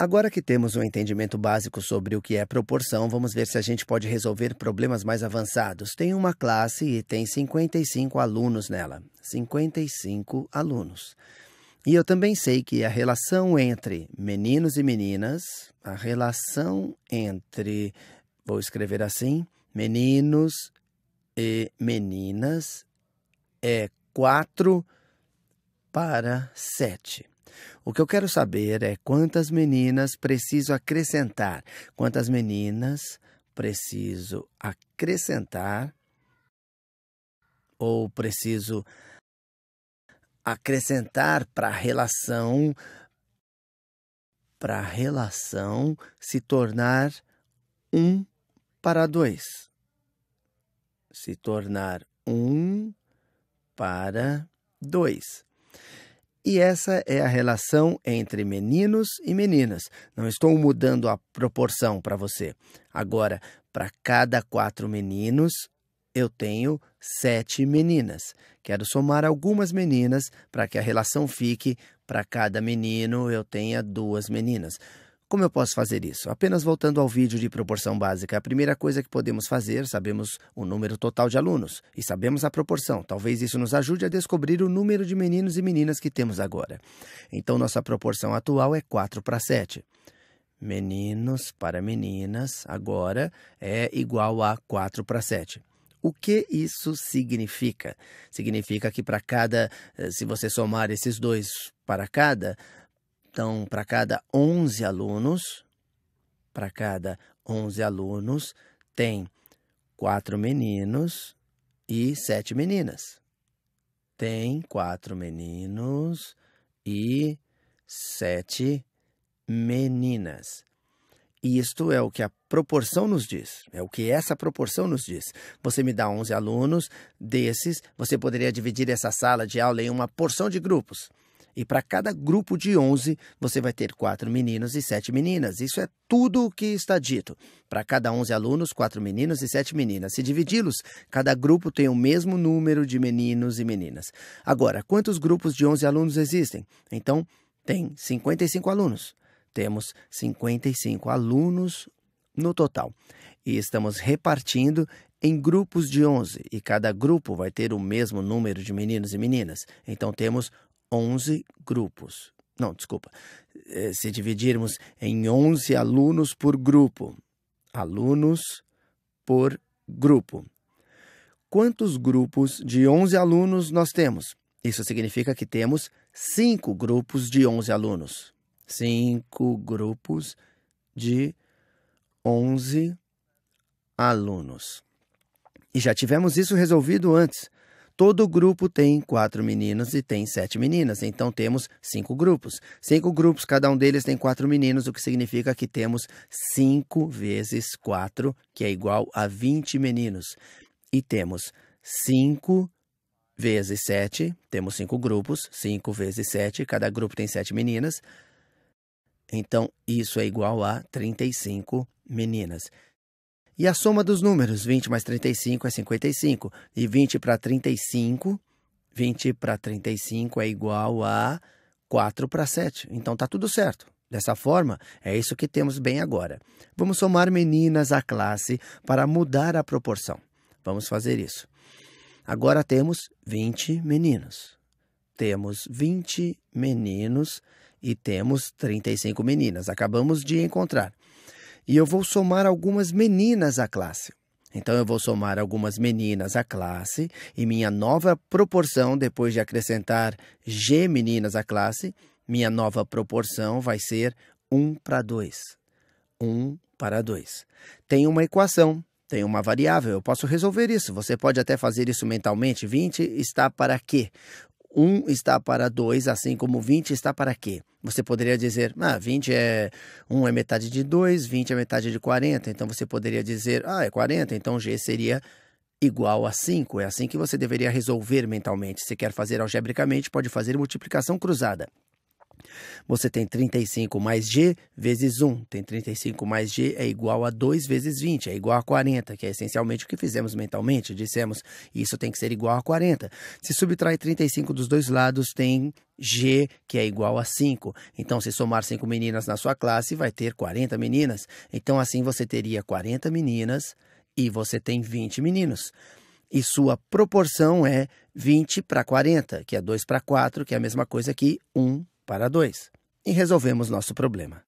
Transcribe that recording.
Agora que temos um entendimento básico sobre o que é proporção, vamos ver se a gente pode resolver problemas mais avançados. Tem uma classe e tem 55 alunos nela. 55 alunos. E eu também sei que a relação entre meninos e meninas, a relação entre, vou escrever assim, meninos e meninas é 4 para 7. O que eu quero saber é quantas meninas preciso acrescentar, quantas meninas preciso acrescentar ou preciso acrescentar para a relação para a relação se tornar um para dois. Se tornar um para dois. E essa é a relação entre meninos e meninas. Não estou mudando a proporção para você. Agora, para cada quatro meninos, eu tenho sete meninas. Quero somar algumas meninas para que a relação fique para cada menino eu tenha duas meninas. Como eu posso fazer isso? Apenas voltando ao vídeo de proporção básica, a primeira coisa que podemos fazer, sabemos o número total de alunos e sabemos a proporção. Talvez isso nos ajude a descobrir o número de meninos e meninas que temos agora. Então, nossa proporção atual é 4 para 7. Meninos para meninas agora é igual a 4 para 7. O que isso significa? Significa que para cada, eh, se você somar esses dois para cada, então, para cada 11 alunos, para cada 11 alunos, tem quatro meninos e sete meninas. Tem quatro meninos e sete meninas. E isto é o que a proporção nos diz, é o que essa proporção nos diz. Você me dá 11 alunos, desses você poderia dividir essa sala de aula em uma porção de grupos. E para cada grupo de 11, você vai ter quatro meninos e sete meninas. Isso é tudo o que está dito. Para cada 11 alunos, quatro meninos e sete meninas. Se dividi-los, cada grupo tem o mesmo número de meninos e meninas. Agora, quantos grupos de 11 alunos existem? Então, tem 55 alunos. Temos 55 alunos no total. E estamos repartindo em grupos de 11 e cada grupo vai ter o mesmo número de meninos e meninas. Então temos 11 grupos. Não, desculpa. Eh, se dividirmos em 11 alunos por grupo. Alunos por grupo. Quantos grupos de 11 alunos nós temos? Isso significa que temos 5 grupos de 11 alunos. 5 grupos de 11 alunos. E já tivemos isso resolvido antes. Todo grupo tem quatro meninos e tem sete meninas, então temos cinco grupos. Cinco grupos, cada um deles tem quatro meninos, o que significa que temos cinco vezes quatro, que é igual a 20 meninos. E temos cinco vezes sete, temos cinco grupos, cinco vezes sete, cada grupo tem sete meninas. Então, isso é igual a 35 meninas. E a soma dos números 20 mais 35 é 55. E 20 para 35, 20 para 35 é igual a 4 para 7. Então está tudo certo. Dessa forma, é isso que temos bem agora. Vamos somar meninas à classe para mudar a proporção. Vamos fazer isso. Agora temos 20 meninos. Temos 20 meninos e temos 35 meninas. Acabamos de encontrar e eu vou somar algumas meninas à classe. Então eu vou somar algumas meninas à classe e minha nova proporção, depois de acrescentar G meninas à classe, minha nova proporção vai ser 1 para 2. 1 para 2. Tem uma equação, tem uma variável, eu posso resolver isso. Você pode até fazer isso mentalmente. 20 está para quê? 1 está para 2, assim como 20 está para quê? Você poderia dizer, ah, 20 é 1 é metade de 2, 20 é metade de 40. Então você poderia dizer, ah, é 40, então G seria igual a 5. É assim que você deveria resolver mentalmente. Se quer fazer algebricamente, pode fazer multiplicação cruzada. Você tem 35 mais G vezes 1. Tem 35 mais G é igual a 2 vezes 20, é igual a 40, que é essencialmente o que fizemos mentalmente. Dissemos isso tem que ser igual a 40. Se subtrai 35 dos dois lados, tem G, que é igual a 5. Então, se somar 5 meninas na sua classe, vai ter 40 meninas. Então, assim você teria 40 meninas e você tem 20 meninos. E sua proporção é 20 para 40, que é 2 para 4, que é a mesma coisa que 1 para dois e resolvemos nosso problema.